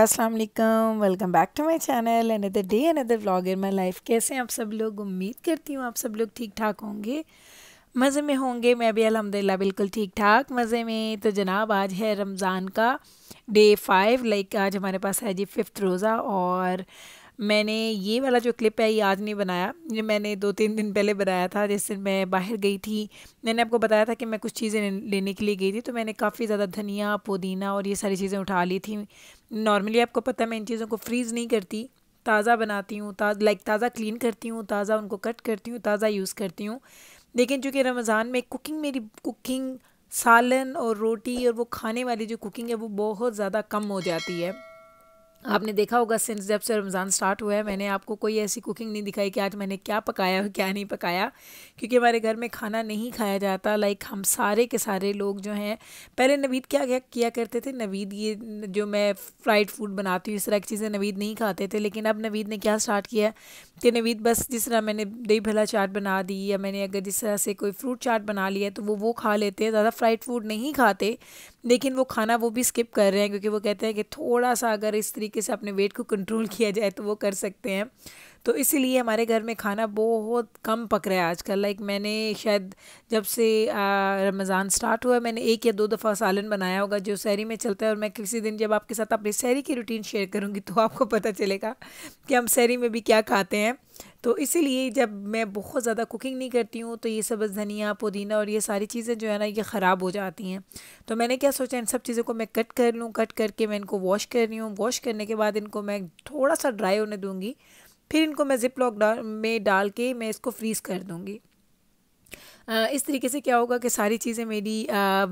अस्सलाम वालेकुम welcome back to my channel another day another vlog in my life कैसे हैं आप सब लोग उम्मीद करती हूँ आप सब लोग ठीक ठाक होंगे मज़े में होंगे मैं भी अलहमदिल्ला बिल्कुल ठीक ठाक मज़े में तो जनाब आज है रमज़ान का डे फाइव लाइक आज हमारे पास है जी फिफ्थ रोज़ा और मैंने ये वाला जो क्लिप है ये आज नहीं बनाया ये मैंने दो तीन दिन पहले बनाया था जैसे मैं बाहर गई थी मैंने आपको बताया था कि मैं कुछ चीज़ें लेने के लिए गई थी तो मैंने काफ़ी ज़्यादा धनिया पुदीना और ये सारी चीज़ें उठा ली थी नॉर्मली आपको पता है मैं इन चीज़ों को फ्रीज़ नहीं करती ताज़ा बनाती हूँ ताज़ लाइक ताज़ा क्लीन करती हूँ ताज़ा उनको कट करती हूँ ताज़ा यूज़ करती हूँ लेकिन चूँकि रमज़ान में कुकिंग मेरी कुकिंग सालन और रोटी और वो खाने वाली जो कुकिंग है वो बहुत ज़्यादा कम हो जाती है आपने देखा होगा सिंस जब से रमज़ान स्टार्ट हुआ है मैंने आपको कोई ऐसी कुकिंग नहीं दिखाई कि आज मैंने क्या पकाया और क्या नहीं पकाया क्योंकि हमारे घर में खाना नहीं खाया जाता लाइक हम सारे के सारे लोग जो हैं पहले नवीद क्या क्या किया करते थे नवीद ये जो मैं फ्राइड फूड बनाती हूँ इस तरह की चीज़ें नवीद नहीं खाते थे लेकिन अब नवीद ने क्या स्टार्ट किया कि नवीद बस जिस तरह मैंने दही भला चाट बना दी या मैंने अगर जिस तरह से कोई फ्रूट चाट बना लिया तो वो वो खा लेते हैं ज़्यादा फ्राइड फूड नहीं खाते लेकिन वो खाना वो भी स्किप कर रहे हैं क्योंकि वो कहते हैं कि थोड़ा सा अगर इस तरीके तरीके से अपने वेट को कंट्रोल किया जाए तो वो कर सकते हैं तो इसीलिए हमारे घर में खाना बहुत कम पक रहा है आजकल लाइक मैंने शायद जब से रमज़ान स्टार्ट हुआ मैंने एक या दो दफ़ा सालन बनाया होगा जो शहरी में चलता है और मैं किसी दिन जब आपके साथ अपनी शहरी की रूटीन शेयर करूँगी तो आपको पता चलेगा कि हम शहरी में भी क्या खाते हैं तो इसीलिए जब मैं बहुत ज़्यादा कुकिंग नहीं करती हूँ तो ये सब धनिया पुदीना और ये सारी चीज़ें जो है ना ये ख़राब हो जाती हैं तो मैंने क्या सोचा इन सब चीज़ों को मैं कट कर लूँ कट करके मैं इनको वॉश कर रही हूँ वॉश करने के बाद इनको मैं थोड़ा सा ड्राई होने दूँगी फिर इनको मैं ज़िप लॉक डाल में डाल के मैं इसको फ्रीज़ कर दूँगी इस तरीके से क्या होगा कि सारी चीज़ें मेरी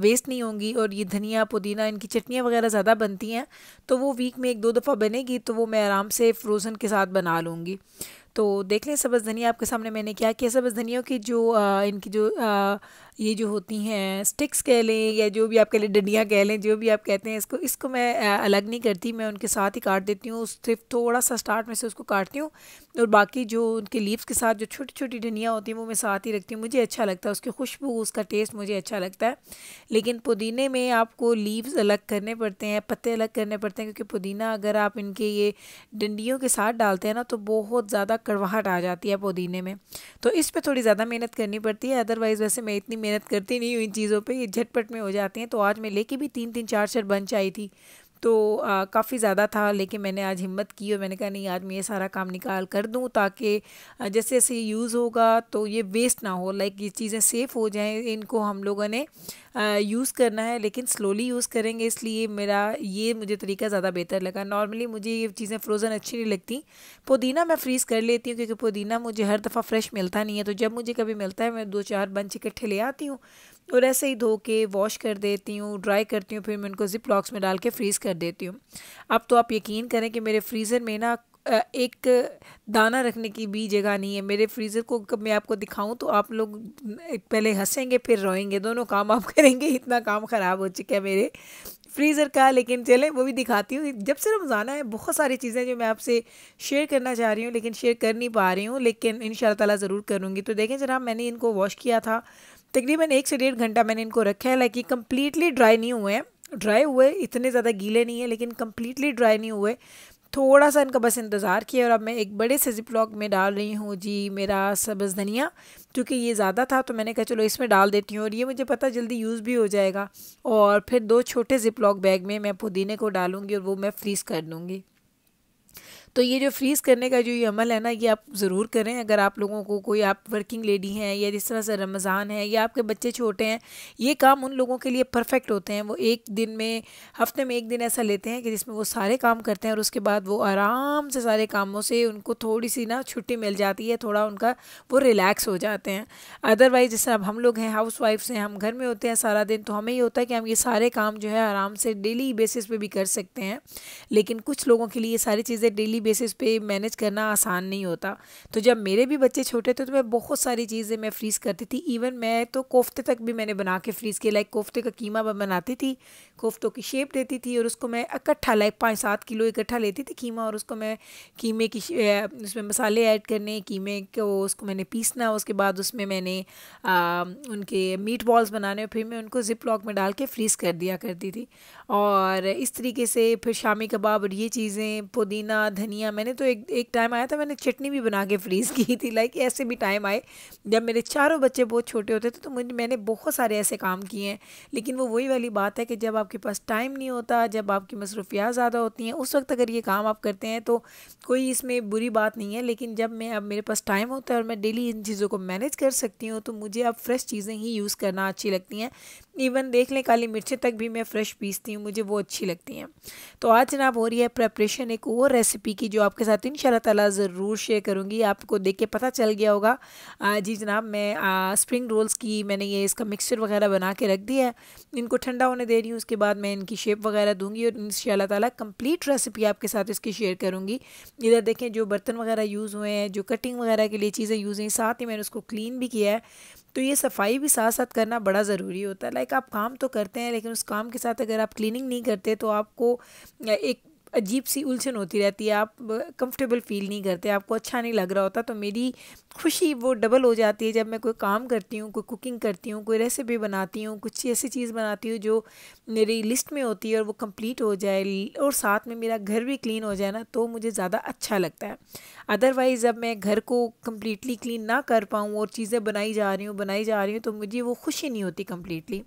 वेस्ट नहीं होंगी और ये धनिया पुदीना इनकी चटनियाँ वगैरह ज़्यादा बनती हैं तो वो वीक में एक दो दफ़ा बनेगी तो वो मैं आराम से फ्रोज़न के साथ बना लूँगी तो देख लें सब्ज़ धनिया आपके सामने मैंने क्या किया सब्ज़ धनियों की जो आ, इनकी जो आ, ये जो होती हैं स्टिक्स कह लें या जो भी आप कह लें डंडियाँ कह लें जो भी आप कहते हैं इसको इसको मैं अलग नहीं करती मैं उनके साथ ही काट देती हूँ सिर्फ थोड़ा सा स्टार्ट में से उसको काटती हूँ और बाकी जो उनके लीव्स के साथ जो छोटी छोटी डंडियाँ होती हैं वो मैं साथ ही रखती हूँ मुझे अच्छा लगता है उसकी खुशबू उसका टेस्ट मुझे अच्छा लगता है लेकिन पुदीने में आपको लीव्स अलग करने पड़ते हैं पत्ते अलग करने पड़ते हैं क्योंकि पुदीना अगर आप इनके ये डंडियों के साथ डालते हैं ना तो बहुत ज़्यादा कड़वाहट आ जाती है पुदीने में तो इस पर थोड़ी ज़्यादा मेहनत करनी पड़ती है अदरवाइज़ वैसे मैं इतनी मेहनत करती नहीं हूँ इन चीज़ों पर ये झटपट में हो जाती हैं तो आज मैं लेके भी तीन तीन चार चार बंच आई थी तो काफ़ी ज़्यादा था लेकिन मैंने आज हिम्मत की और मैंने कहा नहीं आज मैं ये सारा काम निकाल कर दूँ ताकि जैसे जैसे यूज़ होगा तो ये वेस्ट ना हो लाइक ये चीज़ें सेफ़ हो जाएँ इनको हम लोगों ने यूज़ करना है लेकिन स्लोली यूज़ करेंगे इसलिए मेरा ये मुझे तरीका ज़्यादा बेहतर लगा नॉर्मली मुझे ये चीज़ें फ्रोज़न अच्छी नहीं लगती पुदीना मैं फ्रीज़ कर लेती हूँ क्योंकि पुदीना मुझे हर दफ़ा फ्रेश मिलता नहीं है तो जब मुझे कभी मिलता है मैं दो चार बंच इकट्ठे ले आती हूँ और ऐसे ही धो के वॉश कर देती हूँ ड्राई करती हूँ फिर मैं उनको ज़िप लॉक्स में डाल के फ्रीज़ कर देती हूँ अब तो आप यकीन करें कि मेरे फ्रीज़र में ना एक दाना रखने की भी जगह नहीं है मेरे फ्रीज़र को कब मैं आपको दिखाऊं तो आप लोग पहले हंसेंगे फिर रोएंगे दोनों काम आप करेंगे इतना काम ख़राब हो चुका है मेरे फ्रीज़र का लेकिन चलें वो भी दिखाती हूँ जब से रमज़ाना है बहुत सारी चीज़ें जो मैं आपसे शेयर करना चाह रही हूँ लेकिन शेयर कर नहीं पा रही हूँ लेकिन इन ज़रूर करूँगी तो देखें जनाब मैंने इनको वॉश किया था तकरीबन एक से डेढ़ घंटा मैंने इनको रखा है हालांकि कम्प्लीटली ड्राई नहीं हुए हैं ड्राई हुए इतने ज़्यादा गीले नहीं है लेकिन कम्प्लीटली ड्राई नहीं हुए थोड़ा सा इनका बस इंतज़ार किया और अब मैं एक बड़े से जिप लॉक में डाल रही हूँ जी मेरा सब्ज़ धनिया क्योंकि ये ज़्यादा था तो मैंने कहा चलो इसमें डाल देती हूँ और ये मुझे पता जल्दी यूज़ भी हो जाएगा और फिर दो छोटे जिप लॉक बैग में मैं पुदीने को डालूँगी और वो मैं फ्रीज़ कर दूँगी तो ये जो फ्रीज़ करने का जो ये अमल है ना ये आप ज़रूर करें अगर आप लोगों को कोई आप वर्किंग लेडी हैं या जिस तरह से रमज़ान है या आपके बच्चे छोटे हैं ये काम उन लोगों के लिए परफेक्ट होते हैं वो एक दिन में हफ्ते में एक दिन ऐसा लेते हैं कि जिसमें वो सारे काम करते हैं और उसके बाद वो आराम से सारे कामों से उनको थोड़ी सी ना छुट्टी मिल जाती है थोड़ा उनका वो रिलैक्स हो जाते हैं अदरवाइज़ जैसे अब हम लोग हैं हाउस वाइफ्स हैं हम घर में होते हैं सारा दिन तो हमें ये होता है कि हम ये सारे काम जो है आराम से डेली बेसिस पे भी कर सकते हैं लेकिन कुछ लोगों के लिए ये सारी चीज़ें डेली डेली बेसिस पे मैनेज करना आसान नहीं होता तो जब मेरे भी बच्चे छोटे थे तो मैं बहुत सारी चीज़ें मैं फ्रीज़ करती थी इवन मैं तो कोफ्ते तक भी मैंने बना के फ्रीज़ किया लाइक कोफ्ते का कीमा बनाती थी कोफ्तों की शेप देती थी और उसको मैं इकट्ठा लाइक पाँच सात किलो इकट्ठा लेती थी कीमा और उसको मैं कीमे की उसमें मसाले ऐड करने कीमे को उसको मैंने पीसना उसके बाद उसमें मैंने आ, उनके मीट बॉल्स बनाने और फिर मैं उनको जिप लॉक में डाल के फ्रीज़ कर दिया करती थी और इस तरीके से फिर शामी कबाब और ये चीज़ें पुदीना धनिया धनिया मैंने तो एक एक टाइम आया था मैंने चटनी भी बना के फ्रीज़ की थी लाइक ऐसे भी टाइम आए जब मेरे चारों बच्चे बहुत छोटे होते थे तो मुझे मैंने बहुत सारे ऐसे काम किए हैं लेकिन वो वही वाली बात है कि जब आपके पास टाइम नहीं होता जब आपकी मसरूफियात ज़्यादा होती हैं उस वक्त अगर ये काम आप करते हैं तो कोई इसमें बुरी बात नहीं है लेकिन जब मैं अब मेरे पास टाइम होता है और मैं डेली इन चीज़ों को मैनेज कर सकती हूँ तो मुझे अब फ्रेश चीज़ें ही यूज़ करना अच्छी लगती हैं इवन देख लें काली मिर्चें तक भी मैं फ्रेश पीसती हूँ मुझे वो अच्छी लगती हैं तो आज जनाब हो रही है प्रेपरेशन एक और रेसिपी की जो आपके साथ इन ताला ज़रूर शेयर करूँगी आपको देख के पता चल गया होगा जी जनाब मैं आ, स्प्रिंग रोल्स की मैंने ये इसका मिक्सचर वगैरह बना के रख दिया है इनको ठंडा होने दे रही हूँ उसके बाद मैं इनकी शेप वगैरह दूंगी और इन ताला कंप्लीट रेसिपी आपके साथ इसकी शेयर करूँगी इधर देखें जो बर्तन वगैरह यूज़ हुए हैं जो कटिंग वगैरह के लिए चीज़ें यूज़ हुई साथ ही मैंने उसको क्लीन भी किया है तो ये सफाई भी साथ साथ करना बड़ा ज़रूरी होता है लाइक आप काम तो करते हैं लेकिन उस काम के साथ अगर आप क्लीनिंग नहीं करते तो आपको एक अजीब सी उलझन होती रहती है आप कंफर्टेबल फील नहीं करते आपको अच्छा नहीं लग रहा होता तो मेरी खुशी वो डबल हो जाती है जब मैं कोई काम करती हूँ कोई कुकिंग करती हूँ कोई रेसिपी बनाती हूँ कुछ ऐसी चीज़ बनाती हूँ जो मेरी लिस्ट में होती है और वो कंप्लीट हो जाए और साथ में मेरा घर भी क्लीन हो जाए ना तो मुझे ज़्यादा अच्छा लगता है अदरवाइज़ अब मैं घर को कम्प्लीटली क्लीन ना कर पाऊँ और चीज़ें बनाई जा रही हूँ बनाई जा रही हूँ तो मुझे वो खुशी नहीं होती कम्प्लीटली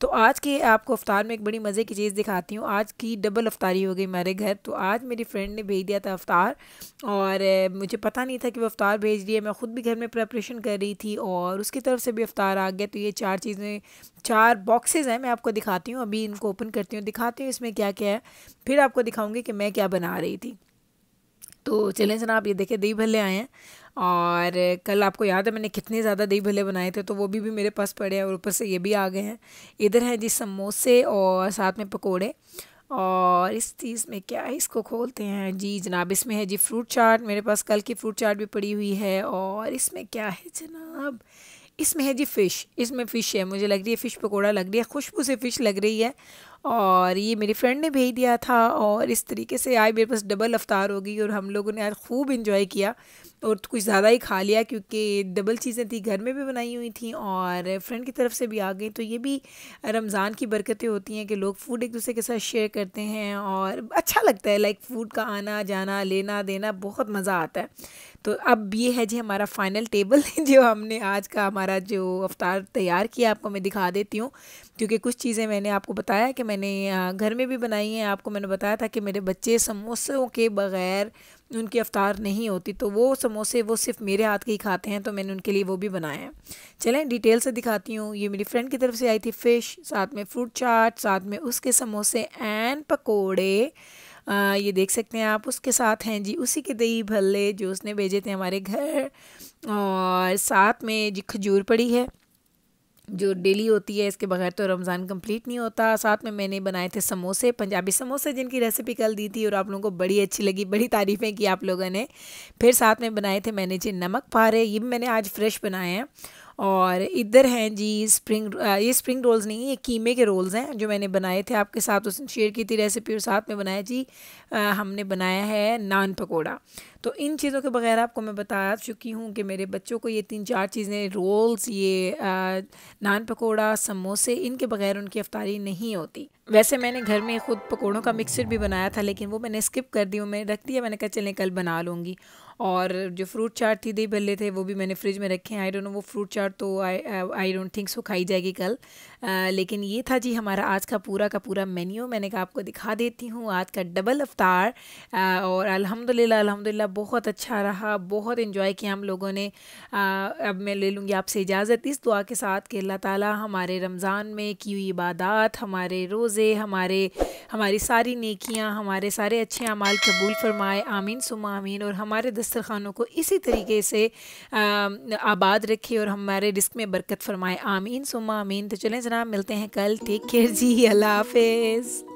तो आज की आपको अफ्तार में एक बड़ी मज़े की चीज़ दिखाती हूँ आज की डबल अफ्तारी हो गई हमारे घर तो आज मेरी फ्रेंड ने भेज दिया था अफ्तार और मुझे पता नहीं था कि वो अफ्तार भेज रही है मैं ख़ुद भी घर में प्रेपरेशन कर रही थी और उसकी तरफ से भी अफ्तार आ गया तो ये चार चीज़ें चार बॉक्सेज हैं मैं आपको दिखाती हूँ अभी इनको ओपन करती हूँ दिखाती हूँ इसमें क्या क्या है फिर आपको दिखाऊँगी कि मैं क्या बना रही थी तो चलें जनाब ये देखें दही भल्ले आए हैं और कल आपको याद है मैंने कितने ज़्यादा दही भले बनाए थे तो वो भी भी मेरे पास पड़े हैं और ऊपर से ये भी आ गए हैं इधर हैं जी समोसे और साथ में पकौड़े और इस चीज़ में क्या है इसको खोलते हैं जी जनाब इसमें है जी फ्रूट चाट मेरे पास कल की फ्रूट चाट भी पड़ी हुई है और इसमें क्या है जनाब इसमें है जी फ़िश इसमें फ़िश है मुझे लग रही है फ़िश पकौड़ा लग रही है खुशबू से फ़िश लग रही है और ये मेरी फ्रेंड ने भेज दिया था और इस तरीके से आज मेरे पास डबल अवतार हो गई और हम लोगों ने आज खूब इन्जॉय किया तो और तो कुछ ज़्यादा ही खा लिया क्योंकि डबल चीज़ें थी घर में भी बनाई हुई थी और फ्रेंड की तरफ से भी आ गई तो ये भी रमज़ान की बरकतें होती हैं कि लोग फ़ूड एक दूसरे के साथ शेयर करते हैं और अच्छा लगता है लाइक फ़ूड का आना जाना लेना देना बहुत मज़ा आता है तो अब ये है जी हमारा फाइनल टेबल जो हमने आज का हमारा जो अवतार तैयार किया आपको मैं दिखा देती हूँ क्योंकि कुछ चीज़ें मैंने आपको बताया कि मैंने घर में भी बनाई हैं आपको मैंने बताया था कि मेरे बच्चे समोसों के बग़ैर उनकी अवतार नहीं होती तो वो समोसे वो सिर्फ मेरे हाथ के ही खाते हैं तो मैंने उनके लिए वो भी बनाए हैं चलें डिटेल से दिखाती हूँ ये मेरी फ्रेंड की तरफ से आई थी फ़िश साथ में फ्रूट चाट साथ में उसके समोसे एंड पकौड़े आ, ये देख सकते हैं आप उसके साथ हैं जी उसी के दही भल्ले जो उसने भेजे थे हमारे घर और साथ में जी खजूर पड़ी है जो डेली होती है इसके बगैर तो रमज़ान कंप्लीट नहीं होता साथ में मैंने बनाए थे समोसे पंजाबी समोसे जिनकी रेसिपी कल दी थी और आप लोगों को बड़ी अच्छी लगी बड़ी तारीफ़ें की आप लोगों ने फिर साथ में बनाए थे मैंने जी नमक पारे ये भी मैंने आज फ्रेश बनाए हैं और इधर हैं जी स्प्रिंग ये स्प्रिंग रोल्स नहीं ये कीमे के रोल्स हैं जो मैंने बनाए थे आपके साथ उसने शेयर की थी रेसिपी और साथ में बनाया जी आ, हमने बनाया है नान पकौड़ा तो इन चीज़ों के बगैर आपको मैं बता चुकी हूँ कि मेरे बच्चों को ये तीन चार चीज़ें रोल्स ये नान पकौड़ा समोसे इनके बगैर उनकी अफ्तारी नहीं होती वैसे मैंने घर में खुद पकौड़ों का मिक्सर भी बनाया था लेकिन वो मैंने स्किप कर दी वो मैंने रख दिया मैंने कहा चलें कल बना लूँगी और जो फ्रूट चाट थी दही भल्ले थे वो भी मैंने फ्रिज में रखे हैं आई डोंट नो वो फ्रूट चाट तो I I don't think so खाई जाएगी कल आ, लेकिन ये था जी हमारा आज का पूरा का पूरा मेन्यू मैंने कहा आपको दिखा देती हूँ आज का डबल अवतार और अल्हम्दुलिल्लाह अल्हम्दुलिल्लाह बहुत अच्छा रहा बहुत इन्जॉय किया हम लोगों ने आ, अब मैं ले लूँगी आपसे इजाज़त इस दुआ के साथ कि अल्लाह ताला हमारे रमज़ान में की हुई इबादत हमारे रोज़े हमारे हमारी सारी नेकियाँ हमारे सारे अच्छे अमाल कबूल फरमाए आमीन सुमा आमीन और हमारे दस्तरखानों को इसी तरीके से आबाद रखे और हमारे रिस्क में बरकत फरमाए आमीन सुमा आमीन तो चलें तरह मिलते हैं कल टेक केयर जी अल्लाह हाफिज़